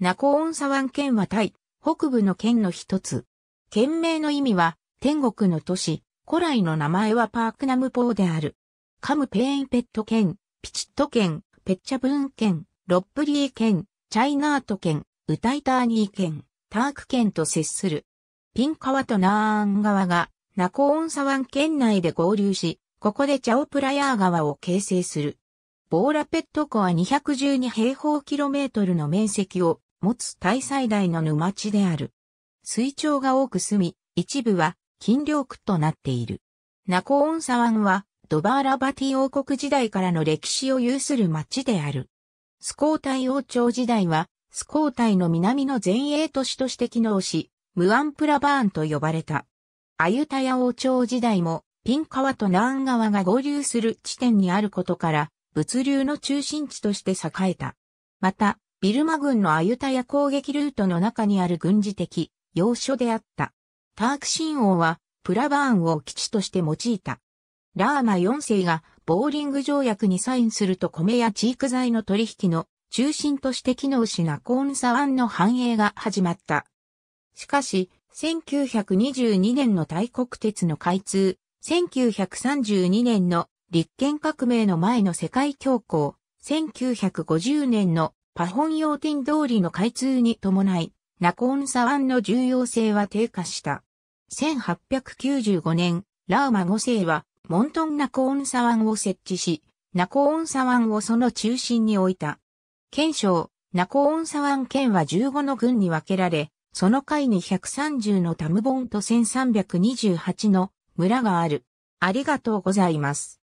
ナコオンサワン県はタイ、北部の県の一つ。県名の意味は、天国の都市、古来の名前はパークナムポーである。カムペインペット県、ピチット県、ペッチャブーン県、ロップリー県、チャイナート県、ウタイターニー県、ターク県と接する。ピン川とナーン川が、ナコオンサワン県内で合流し、ここでチャオプラヤー川を形成する。ボーラペット湖は212平方キロメートルの面積を持つタイ最大の沼地である。水鳥が多く住み、一部は禁漁区となっている。ナコオンサワンはドバーラバティ王国時代からの歴史を有する町である。スコータイ王朝時代はスコータイの南の前衛都市として機能し、ムアンプラバーンと呼ばれた。アユタヤ王朝時代もピン川とナーン川が合流する地点にあることから、物流の中心地として栄えた。また、ビルマ軍のアユタヤ攻撃ルートの中にある軍事的要所であった。タークシン王はプラバーンを基地として用いた。ラーマ4世がボーリング条約にサインすると米やチーク材の取引の中心として機能しなコーンサワンの繁栄が始まった。しかし、1922年の大国鉄の開通、1932年の立憲革命の前の世界恐慌、1950年のパホン用天通りの開通に伴い、ナコーンサワンの重要性は低下した。1895年、ラーマ5世は、モントンナコーンサワンを設置し、ナコーンサワンをその中心に置いた。県省、ナコーンサワン県は15の郡に分けられ、その階に130のタムボンと1328の村がある。ありがとうございます。